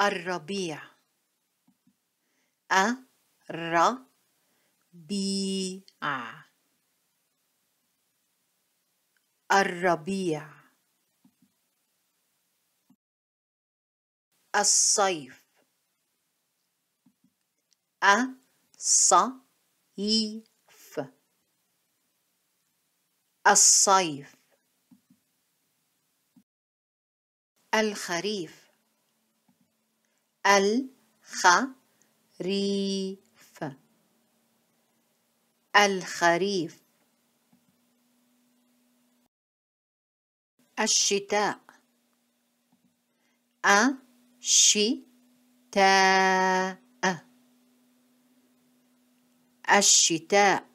الربيع الربيع الربيع الصيف الصيف الصيف الخريف الخريف الخريف الشتاء الشتاء الشتاء